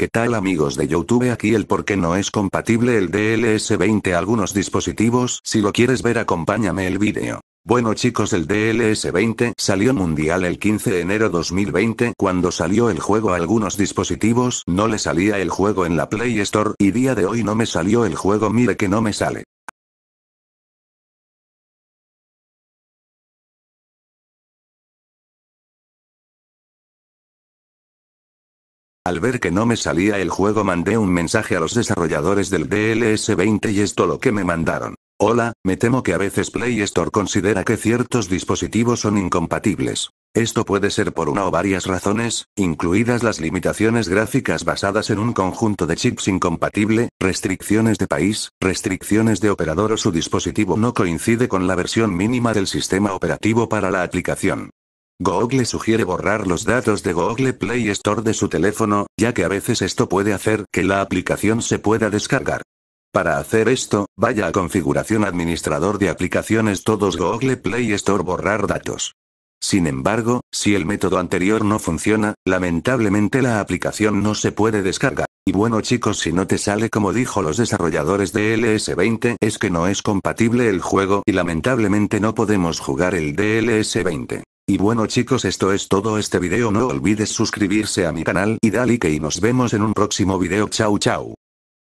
¿Qué tal amigos de YouTube? Aquí el por qué no es compatible el DLS-20 algunos dispositivos, si lo quieres ver acompáñame el vídeo. Bueno chicos el DLS-20 salió mundial el 15 de enero 2020 cuando salió el juego a algunos dispositivos no le salía el juego en la Play Store y día de hoy no me salió el juego mire que no me sale. Al ver que no me salía el juego mandé un mensaje a los desarrolladores del DLS-20 y esto lo que me mandaron. Hola, me temo que a veces Play Store considera que ciertos dispositivos son incompatibles. Esto puede ser por una o varias razones, incluidas las limitaciones gráficas basadas en un conjunto de chips incompatible, restricciones de país, restricciones de operador o su dispositivo no coincide con la versión mínima del sistema operativo para la aplicación. Google sugiere borrar los datos de Google Play Store de su teléfono, ya que a veces esto puede hacer que la aplicación se pueda descargar. Para hacer esto, vaya a Configuración Administrador de Aplicaciones Todos Google Play Store Borrar datos. Sin embargo, si el método anterior no funciona, lamentablemente la aplicación no se puede descargar. Y bueno chicos, si no te sale como dijo los desarrolladores de LS20, es que no es compatible el juego y lamentablemente no podemos jugar el DLS20. Y bueno chicos esto es todo este video no olvides suscribirse a mi canal y dale like y nos vemos en un próximo video chau chau.